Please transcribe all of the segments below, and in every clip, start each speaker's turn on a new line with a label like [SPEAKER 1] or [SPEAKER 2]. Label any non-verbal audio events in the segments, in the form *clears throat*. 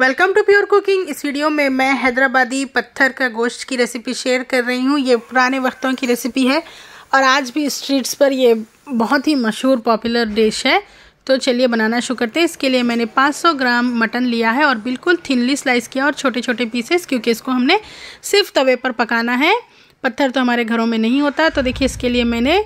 [SPEAKER 1] welcome to pure cooking इस video में मैं हैदराबादी पत्थर का गोश्त की रेसिपी शेयर कर रही हूँ ये पुराने वक्तों की रेसिपी है और आज भी स्ट्रीट्स पर ये बहुत ही मशहूर पॉपुलर डिश है तो चलिए बनाना शुरू करते हैं इसके लिए मैंने 500 ग्राम मटन लिया है और बिल्कुल थिनली स्लाइस किया और छोटे छोटे पीसेस क्योंकि इसको हमने सिर्फ तवे पर पकाना है पत्थर तो हमारे घरों में नहीं होता तो देखिए इसके लिए मैंने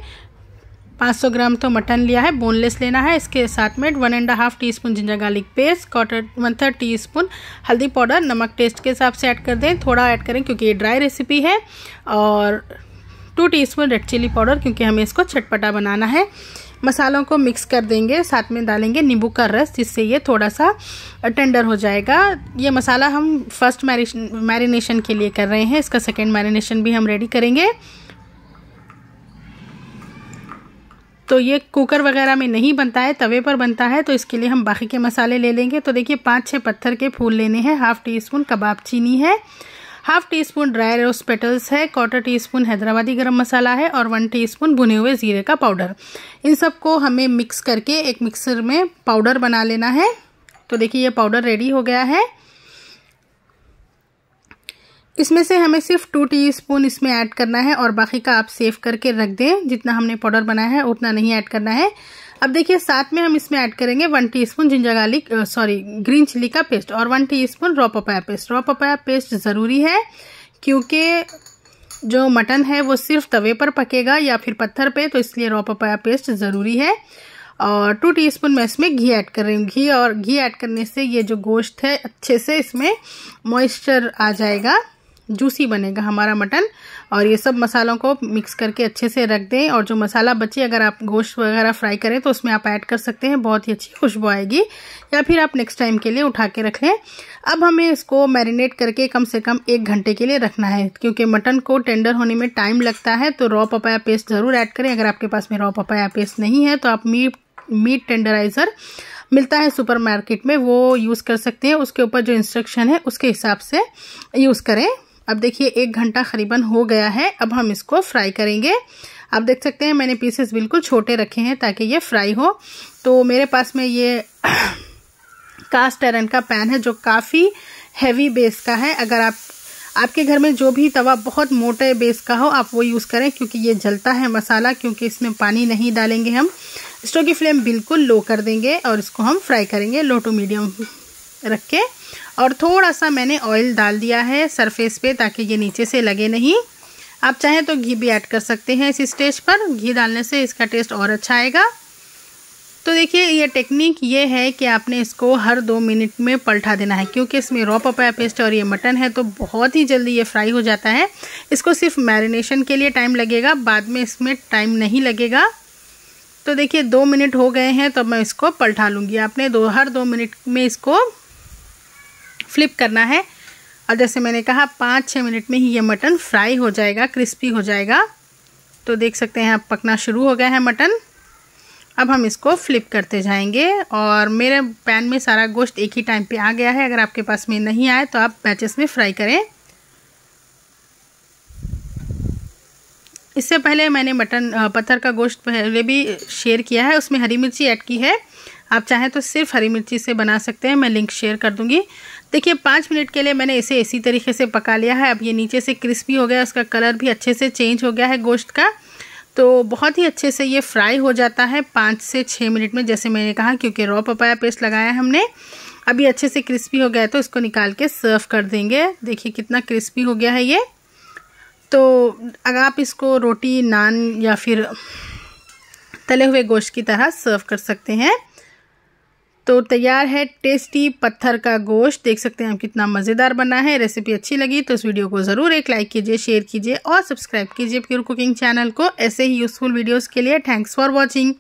[SPEAKER 1] 500 ग्राम तो मटन लिया है बोनलेस लेना है इसके साथ में one and half teaspoon ginger garlic paste quarter one third teaspoon हल्दी पाउडर नमक टेस्ट के हिसाब से ऐड कर दें थोड़ा ऐड करें क्योंकि ये ड्राई रेसिपी है और two teaspoon red chilli powder क्योंकि हमें इसको चटपटा बनाना है मसालों को मिक्स कर देंगे साथ में डालेंगे नींबू का रस जिससे ये थोड़ा सा टेंडर हो जाएगा ये मसाला हम फर्स्ट मैरिनेशन के लिए कर रहे हैं इसका सेकेंड मैरिनेशन भी हम रेडी करेंगे तो ये कुकर वगैरह में नहीं बनता है तवे पर बनता है तो इसके लिए हम बाकी के मसाले ले लेंगे तो देखिए पाँच छः पत्थर के फूल लेने हैं हाफ़ टी स्पून कबाब चीनी है half teaspoon dry roast petals है quarter teaspoon Hyderabadi garam masala है और वन टी स्पून भुने हुए जीरे का पाउडर इन सबको हमें मिक्स करके एक मिक्सर में पाउडर बना लेना है तो देखिए ये पाउडर रेडी हो गया है इसमें से हमें सिर्फ टू टीस्पून इसमें ऐड करना है और बाकी का आप सेव करके रख दें जितना हमने पाउडर बनाया है उतना नहीं ऐड करना है अब देखिए साथ में हम इसमें ऐड करेंगे one teaspoon ginger garlic sorry green chilli का पेस्ट और one teaspoon raw papaya paste raw papaya paste ज़रूरी है क्योंकि जो मटन है वो सिर्फ तवे पर पकेगा या फिर पत्थर पर तो इसलिए रॉ पपाया पेस्ट ज़रूरी है और टू टी स्पून मैं इसमें घी ऐड कर रही हूँ घी और घी ऐड करने से ये जो गोश्त है अच्छे से इसमें मॉइस्चर आ जाएगा जूसी बनेगा हमारा मटन और ये सब मसालों को मिक्स करके अच्छे से रख दें और जो मसाला बचे अगर आप गोश्त वगैरह फ्राई करें तो उसमें आप ऐड कर सकते हैं बहुत ही अच्छी खुशबू आएगी या फिर आप नेक्स्ट टाइम के लिए उठा के रख लें अब हमें इसको मैरिनेट करके कम से कम एक घंटे के लिए रखना है क्योंकि मटन को टेंडर होने में टाइम लगता है तो रॉ पपाया पेस्ट ज़रूर ऐड करें अगर आपके पास में रॉ पपाया पेस्ट नहीं है तो आप मीट मीट टेंडराइज़र मिलता है सुपरमार्केट में वो यूज़ कर सकते हैं उसके ऊपर जो इंस्ट्रक्शन है उसके हिसाब से यूज़ करें अब देखिए एक घंटा करीबन हो गया है अब हम इसको फ्राई करेंगे आप देख सकते हैं मैंने पीसेस बिल्कुल छोटे रखे हैं ताकि ये फ्राई हो तो मेरे पास में ये कास्ट *clears throat* आयरन का पैन है जो काफ़ी हैवी बेस का है अगर आप आपके घर में जो भी तवा बहुत मोटे बेस का हो आप वो यूज़ करें क्योंकि ये जलता है मसाला क्योंकि इसमें पानी नहीं डालेंगे हम स्टोव की फ्लेम बिल्कुल लो कर देंगे और इसको हम फ्राई करेंगे लो टू मीडियम रख के और थोड़ा सा मैंने ऑयल डाल दिया है सरफेस पे ताकि ये नीचे से लगे नहीं आप चाहें तो घी भी ऐड कर सकते हैं इस स्टेज पर घी डालने से इसका टेस्ट और अच्छा आएगा तो देखिए ये टेक्निक ये है कि आपने इसको हर दो मिनट में पलटा देना है क्योंकि इसमें रॉ पपाया पेस्ट और ये मटन है तो बहुत ही जल्दी ये फ्राई हो जाता है इसको सिर्फ मैरिनेशन के लिए टाइम लगेगा बाद में इसमें टाइम नहीं लगेगा तो देखिए दो मिनट हो गए हैं तो मैं इसको पलटा लूँगी आपने दो हर दो मिनट में इसको फ्लिप करना है और जैसे मैंने कहा पाँच छः मिनट में ही ये मटन फ्राई हो जाएगा क्रिस्पी हो जाएगा तो देख सकते हैं अब पकना शुरू हो गया है मटन अब हम इसको फ्लिप करते जाएंगे और मेरे पैन में सारा गोश्त एक ही टाइम पे आ गया है अगर आपके पास में नहीं आए तो आप बैचेस में फ्राई करें इससे पहले मैंने मटन पत्थर का गोश्त पहले भी शेयर किया है उसमें हरी मिर्ची ऐड की है आप चाहें तो सिर्फ हरी मिर्ची से बना सकते हैं मैं लिंक शेयर कर दूंगी देखिए पाँच मिनट के लिए मैंने इसे इसी तरीके से पका लिया है अब ये नीचे से क्रिस्पी हो गया उसका कलर भी अच्छे से चेंज हो गया है गोश्त का तो बहुत ही अच्छे से ये फ्राई हो जाता है पाँच से छः मिनट में जैसे मैंने कहा क्योंकि रॉ पपाया पेस्ट लगाया है हमने अभी अच्छे से क्रिस्पी हो गया है तो इसको निकाल के सर्व कर देंगे देखिए कितना क्रिस्पी हो गया है ये तो अगर आप इसको रोटी नान या फिर तले हुए गोश्त की तरह सर्व कर सकते हैं तो तैयार है टेस्टी पत्थर का गोश्त देख सकते हैं हम कितना मज़ेदार बना है रेसिपी अच्छी लगी तो इस वीडियो को ज़रूर एक लाइक कीजिए शेयर कीजिए और सब्सक्राइब कीजिए प्योर कुकिंग चैनल को ऐसे ही यूज़फुल वीडियोज़ के लिए थैंक्स फॉर वॉचिंग